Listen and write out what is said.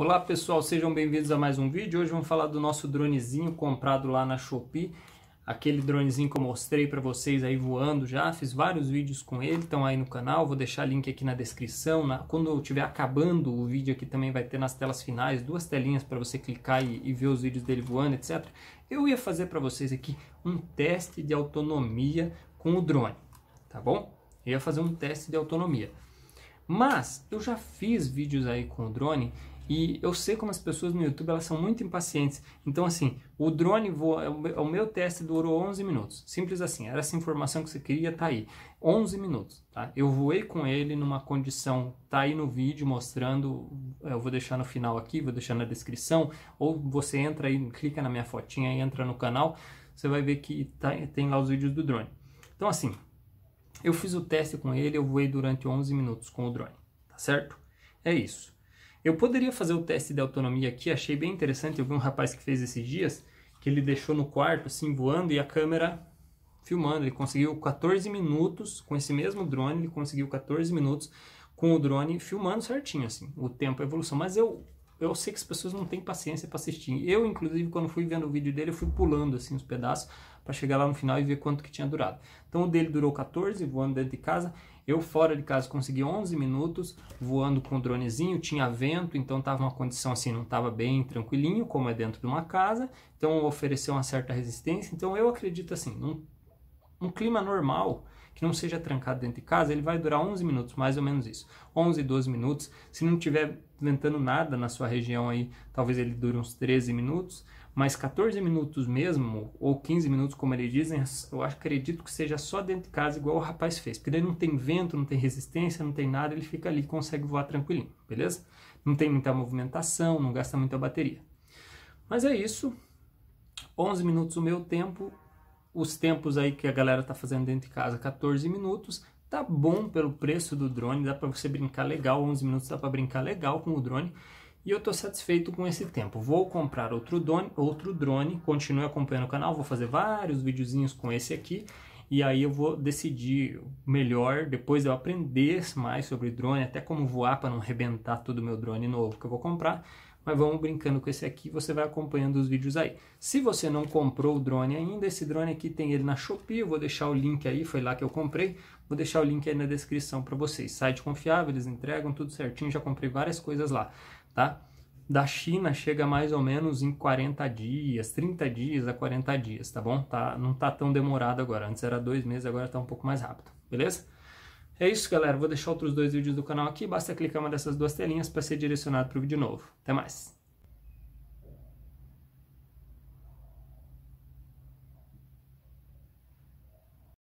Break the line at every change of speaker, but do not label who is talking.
Olá pessoal, sejam bem-vindos a mais um vídeo. Hoje vamos falar do nosso dronezinho comprado lá na Shopee. Aquele dronezinho que eu mostrei para vocês aí voando já, fiz vários vídeos com ele, estão aí no canal, vou deixar link aqui na descrição. Na... quando eu estiver acabando o vídeo aqui também vai ter nas telas finais, duas telinhas para você clicar e, e ver os vídeos dele voando, etc. Eu ia fazer para vocês aqui um teste de autonomia com o drone, tá bom? Eu ia fazer um teste de autonomia. Mas eu já fiz vídeos aí com o drone e eu sei como as pessoas no YouTube elas são muito impacientes. Então, assim, o drone voa, é é o meu teste durou 11 minutos. Simples assim, era essa informação que você queria, tá aí. 11 minutos, tá? Eu voei com ele numa condição, tá aí no vídeo mostrando, é, eu vou deixar no final aqui, vou deixar na descrição, ou você entra aí, clica na minha fotinha e entra no canal, você vai ver que tá, tem lá os vídeos do drone. Então, assim, eu fiz o teste com ele, eu voei durante 11 minutos com o drone, tá certo? É isso. Eu poderia fazer o teste de autonomia aqui, achei bem interessante. Eu vi um rapaz que fez esses dias, que ele deixou no quarto, assim, voando e a câmera filmando. Ele conseguiu 14 minutos com esse mesmo drone, ele conseguiu 14 minutos com o drone filmando certinho, assim, o tempo, a evolução. Mas eu eu sei que as pessoas não têm paciência para assistir. Eu, inclusive, quando fui vendo o vídeo dele, eu fui pulando assim os pedaços para chegar lá no final e ver quanto que tinha durado. Então o dele durou 14 voando dentro de casa. Eu fora de casa consegui 11 minutos voando com o dronezinho, tinha vento, então estava uma condição assim, não estava bem tranquilinho, como é dentro de uma casa, então ofereceu uma certa resistência. Então eu acredito assim, não um clima normal, que não seja trancado dentro de casa, ele vai durar 11 minutos, mais ou menos isso. 11, 12 minutos. Se não tiver ventando nada na sua região aí, talvez ele dure uns 13 minutos, mas 14 minutos mesmo, ou 15 minutos, como eles dizem, eu acredito que seja só dentro de casa, igual o rapaz fez, porque daí não tem vento, não tem resistência, não tem nada, ele fica ali e consegue voar tranquilinho, beleza? Não tem muita movimentação, não gasta muita bateria. Mas é isso. 11 minutos o meu tempo, os tempos aí que a galera tá fazendo dentro de casa, 14 minutos, tá bom pelo preço do drone, dá para você brincar legal, 11 minutos dá para brincar legal com o drone. E eu tô satisfeito com esse tempo. Vou comprar outro drone, outro drone, continue acompanhando o canal, vou fazer vários videozinhos com esse aqui e aí eu vou decidir melhor depois eu aprender mais sobre drone, até como voar para não arrebentar todo o meu drone novo que eu vou comprar mas vamos brincando com esse aqui, você vai acompanhando os vídeos aí. Se você não comprou o drone ainda, esse drone aqui tem ele na Shopee, eu vou deixar o link aí, foi lá que eu comprei, vou deixar o link aí na descrição para vocês. Site confiável, eles entregam tudo certinho, já comprei várias coisas lá, tá? Da China chega mais ou menos em 40 dias, 30 dias a 40 dias, tá bom? Tá, não tá tão demorado agora, antes era dois meses, agora tá um pouco mais rápido, beleza? É isso, galera. Vou deixar outros dois vídeos do canal aqui. Basta clicar uma dessas duas telinhas para ser direcionado para o vídeo novo. Até mais!